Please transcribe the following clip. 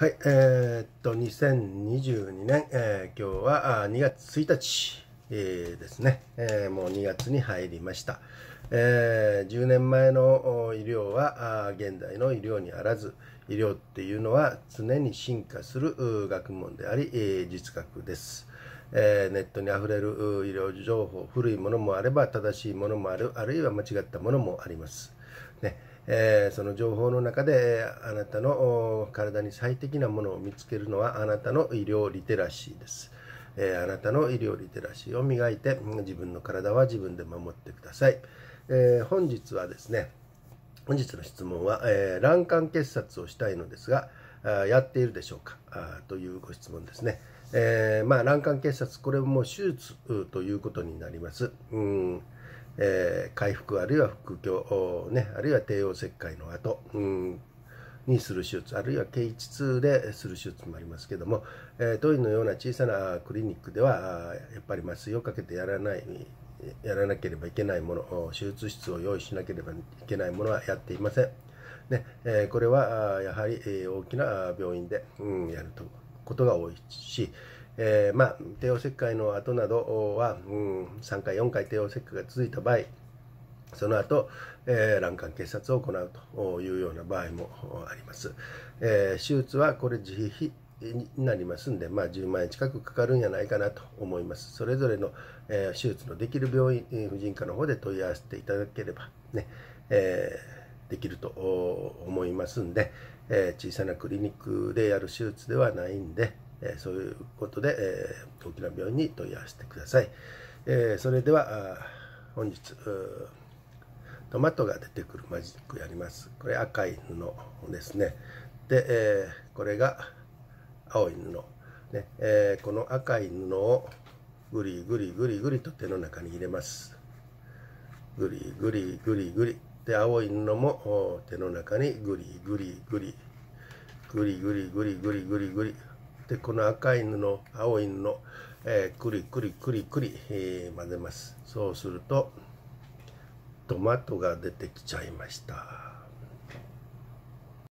はい、えー、っと、2022年、えー、今日は2月1日、えー、ですね、えー、もう2月に入りました。えー、10年前の医療は現代の医療にあらず、医療っていうのは常に進化する学問であり、えー、実学です。えー、ネットにあふれる医療情報、古いものもあれば正しいものもある、あるいは間違ったものもあります。ねえー、その情報の中であなたの体に最適なものを見つけるのはあなたの医療リテラシーです、えー、あなたの医療リテラシーを磨いて自分の体は自分で守ってください、えー、本日はですね本日の質問は、え卵管結殺をしたいのですがやっているでしょうかというご質問ですね、えまあ、卵管結殺これも手術ということになりますうんえー、回復あるいは腹腔、ね、あるいは帝王切開の後、うんにする手術あるいは経ち痛でする手術もありますけども、えー、トイのような小さなクリニックではやっぱり麻酔をかけてやらないやらなければいけないもの手術室を用意しなければいけないものはやっていません、ねえー、これはやはり大きな病院で、うん、やるとことが多いし、えー、まあ、帝王切開の後などは、うん、3回、4回帝王切開が続いた場合、その後、えー、卵管結紮を行うというような場合もあります。えー、手術はこれ自費になりますんで、まあ、10万円近くかかるんじゃないかなと思います。それぞれの、えー、手術のできる病院、婦人科の方で問い合わせていただければね、えできると思いますんで、え小さなクリニックでやる手術ではないんで、えそういうことで、えー、沖縄病院に問い合わせてください。えそれでは、本日、トマトが出てくるマジックやります。これ赤い布ですね。で、えこれが青い布。ねえこの赤い布をぐりぐりぐりぐりと手の中に入れます。ぐりぐりぐりぐり。で、青い布も手の中にぐりぐりぐり。ぐりぐりぐりぐりぐりぐり。でこの赤い布青い布、えー、くりくりくりくり、えー、混ぜますそうするとトマトが出てきちゃいました